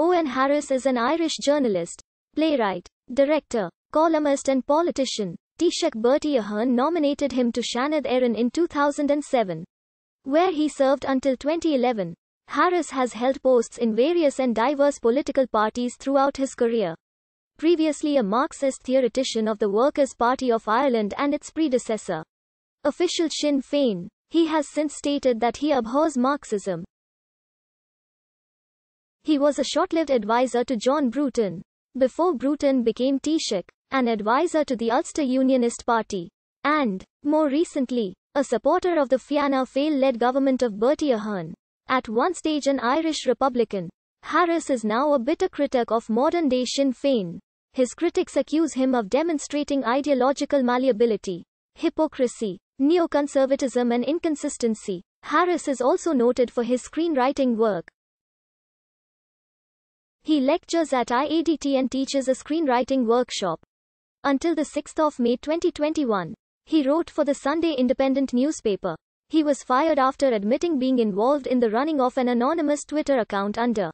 Owen Harris is an Irish journalist, playwright, director, columnist and politician. Taoiseach Bertie Ahern nominated him to Shanad Erin in 2007, where he served until 2011. Harris has held posts in various and diverse political parties throughout his career. Previously a Marxist theoretician of the Workers' Party of Ireland and its predecessor, official Sinn Féin, he has since stated that he abhors Marxism, he was a short-lived advisor to John Bruton. Before Bruton became Taoiseach, an advisor to the Ulster Unionist Party. And, more recently, a supporter of the Fianna Fáil-led government of Bertie Ahern. At one stage an Irish Republican, Harris is now a bitter critic of modern-day Sinn Féin. His critics accuse him of demonstrating ideological malleability, hypocrisy, neoconservatism and inconsistency. Harris is also noted for his screenwriting work. He lectures at IADT and teaches a screenwriting workshop. Until the 6th of May 2021, he wrote for the Sunday Independent newspaper. He was fired after admitting being involved in the running of an anonymous Twitter account under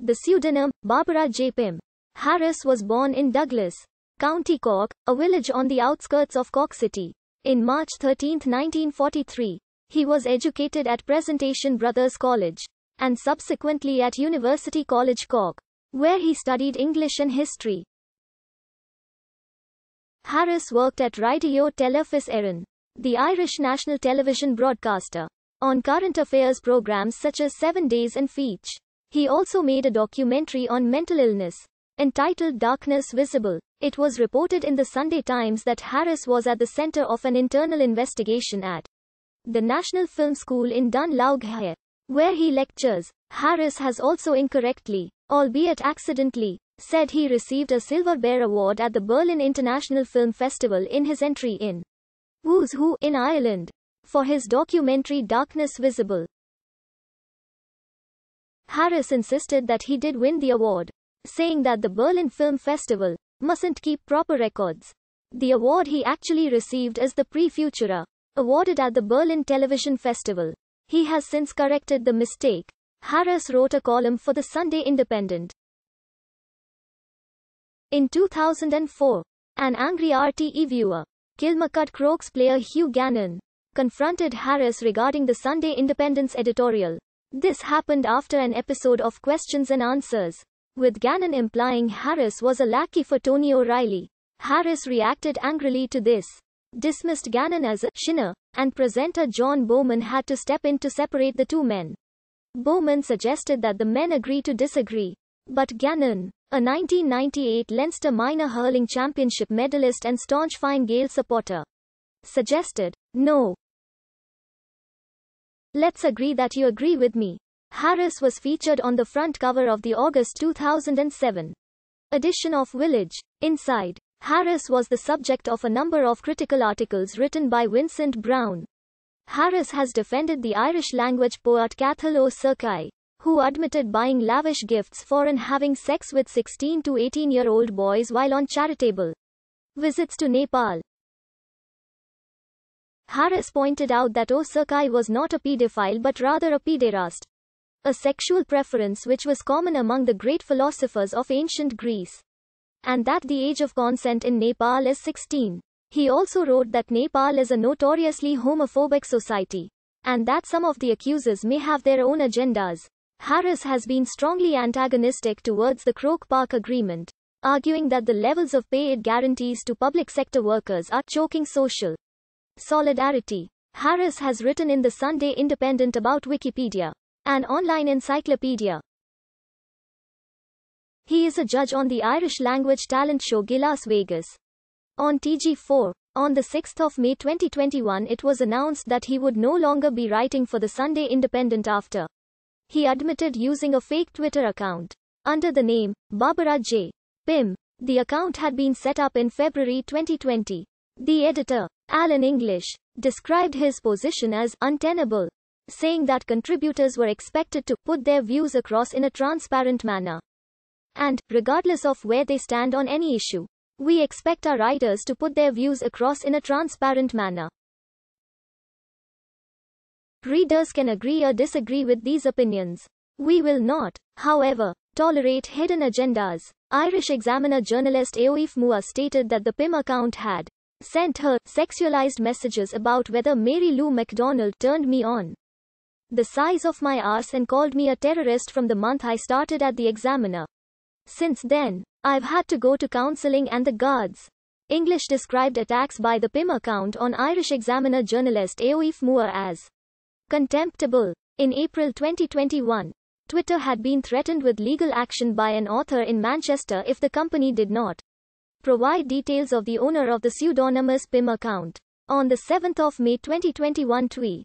the pseudonym Barbara J. Pym. Harris was born in Douglas, County Cork, a village on the outskirts of Cork City. In March 13, 1943, he was educated at Presentation Brothers College and subsequently at University College Cork where he studied English and history. Harris worked at Radio Televis Erin, the Irish national television broadcaster, on current affairs programs such as Seven Days and Feach. He also made a documentary on mental illness, entitled Darkness Visible. It was reported in the Sunday Times that Harris was at the center of an internal investigation at the National Film School in Laoghaire where he lectures. Harris has also incorrectly, albeit accidentally, said he received a Silver Bear Award at the Berlin International Film Festival in his entry in Who's Who in Ireland for his documentary Darkness Visible. Harris insisted that he did win the award, saying that the Berlin Film Festival mustn't keep proper records. The award he actually received is the Prix awarded at the Berlin Television Festival. He has since corrected the mistake. Harris wrote a column for the Sunday Independent. In 2004, an angry RTE viewer, Kilmacud Crokes player Hugh Gannon, confronted Harris regarding the Sunday Independence editorial. This happened after an episode of questions and answers, with Gannon implying Harris was a lackey for Tony O'Reilly. Harris reacted angrily to this dismissed Gannon as a shinner, and presenter John Bowman had to step in to separate the two men. Bowman suggested that the men agree to disagree. But Gannon, a 1998 Leinster Minor Hurling Championship medalist and staunch Fine Gael supporter, suggested, No. Let's agree that you agree with me. Harris was featured on the front cover of the August 2007 edition of Village Inside. Harris was the subject of a number of critical articles written by Vincent Brown. Harris has defended the Irish language poet Cathal O'Serkai, who admitted buying lavish gifts for and having sex with 16 to 18 year old boys while on charitable visits to Nepal. Harris pointed out that O'Serkai was not a pedophile but rather a pederast, a sexual preference which was common among the great philosophers of ancient Greece and that the age of consent in Nepal is 16. He also wrote that Nepal is a notoriously homophobic society, and that some of the accusers may have their own agendas. Harris has been strongly antagonistic towards the Croke Park Agreement, arguing that the levels of pay it guarantees to public sector workers are choking social solidarity. Harris has written in the Sunday Independent about Wikipedia, an online encyclopedia, he is a judge on the Irish language talent show Gillas Vegas. On TG4. On the 6th of May 2021 it was announced that he would no longer be writing for the Sunday Independent after. He admitted using a fake Twitter account. Under the name, Barbara J. Pim. The account had been set up in February 2020. The editor, Alan English, described his position as untenable, saying that contributors were expected to put their views across in a transparent manner and, regardless of where they stand on any issue, we expect our writers to put their views across in a transparent manner. Readers can agree or disagree with these opinions. We will not, however, tolerate hidden agendas. Irish Examiner journalist Aoife Mua stated that the PIM account had sent her sexualized messages about whether Mary Lou MacDonald turned me on. The size of my arse and called me a terrorist from the month I started at the Examiner. Since then, I've had to go to counseling and the guards. English described attacks by the PIM account on Irish Examiner journalist Aoife Moore as contemptible. In April 2021, Twitter had been threatened with legal action by an author in Manchester if the company did not provide details of the owner of the pseudonymous PIM account. On the 7th of May 2021 tweet,